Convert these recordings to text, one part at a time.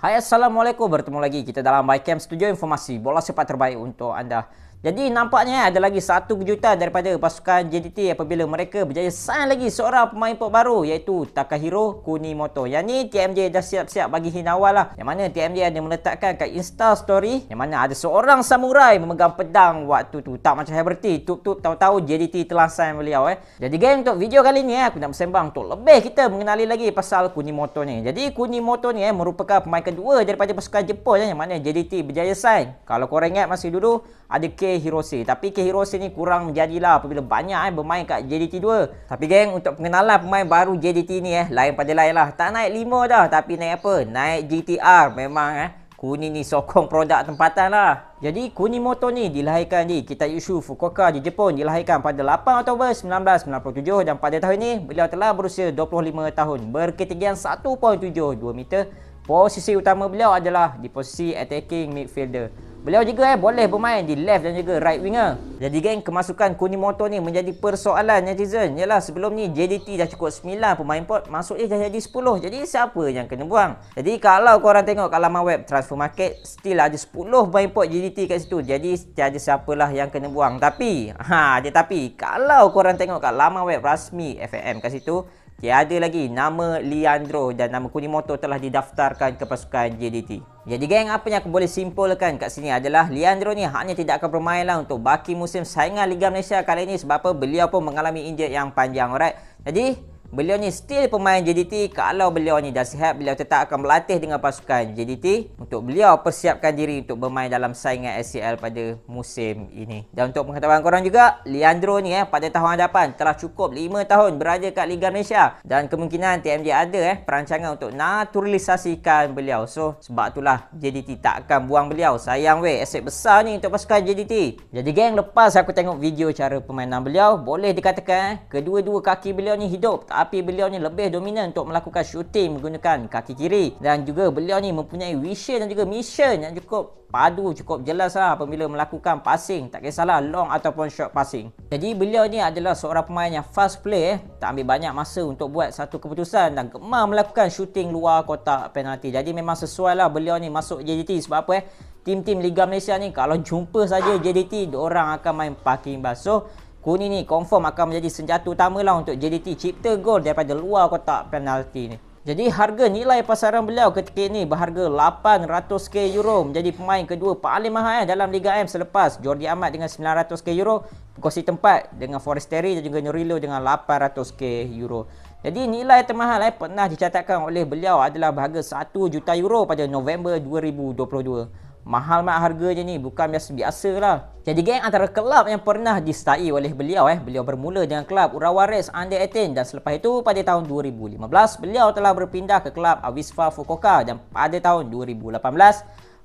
Hai Assalamualaikum, bertemu lagi kita dalam MyCamp Studio Informasi Bola Sepak Terbaik untuk anda. Jadi nampaknya ada lagi satu kejutan daripada pasukan JDT apabila mereka berjaya sign lagi seorang pemain pot baru iaitu Takahiro Kunimoto. Yang ni TMJ dah siap-siap bagi hinawal lah. Yang mana TMJ ada meletakkan kat Insta story yang mana ada seorang samurai memegang pedang waktu tu. Tak macam Haberty. Tup-tup tahu-tahu JDT telah sign beliau eh. Jadi geng untuk video kali ni eh, aku nak bersembang untuk lebih kita mengenali lagi pasal Kunimoto ni. Jadi Kunimoto ni eh, merupakan pemain kedua daripada pasukan Jepun eh, yang mana JDT berjaya sign. Kalau korang ingat masih dulu ada case Hirose Tapi K Hirose ni kurang menjadilah apabila banyak eh bermain kat JDT 2 Tapi geng untuk pengenalan pemain baru JDT ni eh Lain pada lain lah Tak naik 5 dah tapi naik apa? Naik GTR memang eh Kuni ni sokong produk tempatan lah Jadi Kuni Moto ni dilahirkan di kita Kitayushu Fukuoka di Jepun Dilahirkan pada 8 Oktober 1997 Dan pada tahun ni beliau telah berusia 25 tahun Berketinggian 1.72 meter Posisi utama beliau adalah di posisi attacking midfielder Beliau juga eh boleh bermain di left dan juga right winger. Jadi geng kemasukan Kunimoto ni menjadi persoalan netizen. Yalah sebelum ni JDT dah cukup 9 pemain pot masuk je dah jadi 10. Jadi siapa yang kena buang? Jadi kalau kau orang tengok kat laman web transfer market still ada 10 pemain pot JDT kat situ. Jadi tiada siapalah yang kena buang. Tapi ha tetapi kalau kau orang tengok kat laman web rasmi FAM kat situ Tiada lagi nama Leandro dan nama Kunimoto telah didaftarkan ke pasukan JDT. Jadi geng, apa yang aku boleh simpulkan kat sini adalah Leandro ni hanya tidak akan bermain lah untuk baki musim saingan Liga Malaysia kali ini sebab apa beliau pun mengalami injet yang panjang, alright? Jadi, Beliau ni still pemain JDT kalau beliau ni dah sihat beliau tetap akan melatih dengan pasukan JDT untuk beliau persiapkan diri untuk bermain dalam saingan SCL pada musim ini. Dan untuk pengetahuan korang juga, Leandro ni eh pada tahun hadapan telah cukup 5 tahun berada kat Liga Malaysia dan kemungkinan TMJ ada eh perancangan untuk naturalisasikan beliau. So sebab itulah JDT tak akan buang beliau. Sayang weh aset besar ni untuk pasukan JDT. Jadi geng lepas aku tengok video cara permainan beliau, boleh dikatakan eh, kedua-dua kaki beliau ni hidup api beliau ni lebih dominan untuk melakukan shooting menggunakan kaki kiri dan juga beliau ni mempunyai vision dan juga mission yang cukup padu cukup jelas lah apabila melakukan passing tak kisahlah long ataupun short passing jadi beliau ni adalah seorang pemain yang fast play eh. tak ambil banyak masa untuk buat satu keputusan dan gemar melakukan shooting luar kotak penalti jadi memang sesuai lah beliau ni masuk JDT sebab apa eh Tim-tim Liga Malaysia ni kalau jumpa saja JDT, orang akan main parking basuh. So, Kuni ni confirm akan menjadi senjata utama lah untuk JDT cipta gol daripada luar kotak penalti ni. Jadi harga nilai pasaran beliau ketika ini berharga 800k euro menjadi pemain kedua paling mahal eh, dalam Liga M selepas Jordi Amat dengan 900k euro berkongsi tempat dengan Forestieri dan juga Nurilo dengan 800k euro. Jadi nilai termahal eh, pernah dicatatkan oleh beliau adalah berharga 1 juta euro pada November 2022. Mahal mat harganya ni Bukan biasa-biasa lah Jadi geng antara kelab yang pernah disertai oleh beliau eh Beliau bermula dengan kelab Urawares Race Under 18 Dan selepas itu pada tahun 2015 Beliau telah berpindah ke kelab Avispa Fukuoka Dan pada tahun 2018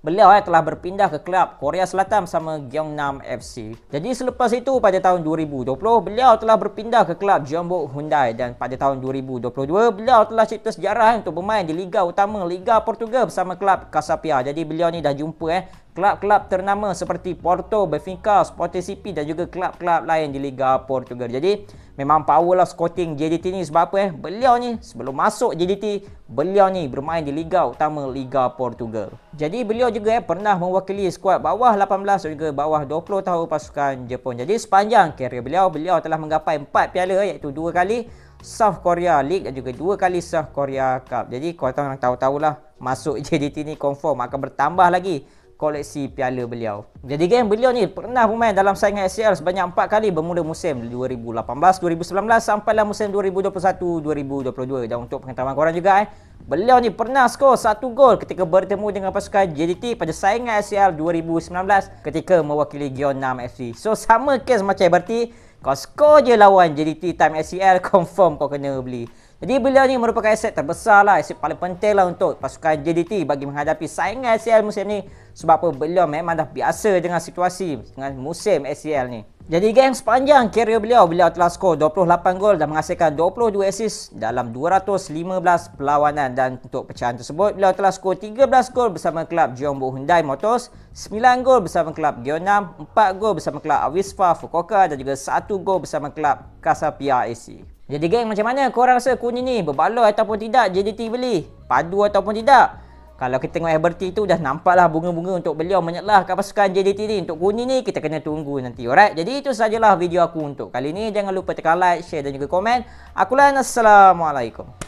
Beliau eh, telah berpindah ke klub Korea Selatan bersama Gyeongnam FC. Jadi selepas itu pada tahun 2020 beliau telah berpindah ke klub Jeonbuk Hyundai dan pada tahun 2022 beliau telah cipta sejarah eh, untuk bermain di liga utama Liga Portugal bersama klub Casapia. Jadi beliau ni dah jumpa eh kelab-kelab ternama seperti Porto, Benfica, Sporting CP dan juga kelab-kelab lain di Liga Portugal. Jadi memang power lah scouting JDT ni sebab apa eh? Beliau ni sebelum masuk JDT, beliau ni bermain di Liga utama Liga Portugal. Jadi beliau juga eh pernah mewakili skuad bawah 18 dan juga bawah 20 tahun pasukan Jepun. Jadi sepanjang kerjaya beliau, beliau telah menggapai 4 piala iaitu 2 kali South Korea League dan juga 2 kali South Korea Cup. Jadi korang tahu-tahulah masuk JDT ni confirm akan bertambah lagi koleksi piala beliau. Jadi geng beliau ni pernah bermain dalam saingan SCL sebanyak 4 kali bermula musim 2018 2019 sampailah musim 2021 2022. Dan untuk pengetahuan korang juga eh, beliau ni pernah skor 1 gol ketika bertemu dengan pasukan JDT pada saingan SCL 2019 ketika mewakili Gion 6 FC. So sama kes macam berarti kau skor je lawan JDT time SCL confirm kau kena beli. Jadi beliau ni merupakan aset terbesar lah Aset paling penting lah untuk pasukan JDT Bagi menghadapi saingan SCL musim ni Sebab apa beliau memang dah biasa dengan situasi Dengan musim SCL ni jadi geng sepanjang kerjaya beliau, beliau telah skor 28 gol dan menghasilkan 22 assist dalam 215 perlawanan dan untuk pecahan tersebut, beliau telah skor 13 gol bersama kelab Jeonbu Hyundai Motors, 9 gol bersama kelab Geonam 4 gol bersama kelab Awispa Fukuoka dan juga 1 gol bersama kelab Kasa PRAC. Jadi geng macam mana korang rasa kunyi ni berbaloi ataupun tidak JDT beli? Padu ataupun tidak? Kalau kita tengok Alberti tu dah nampaklah bunga-bunga untuk beliau menyelah kat pasukan JDT ni. Untuk kunyi ni kita kena tunggu nanti. Alright. Jadi itu sajalah video aku untuk kali ni. Jangan lupa tekan like, share dan juga komen. Aku Akulah Assalamualaikum.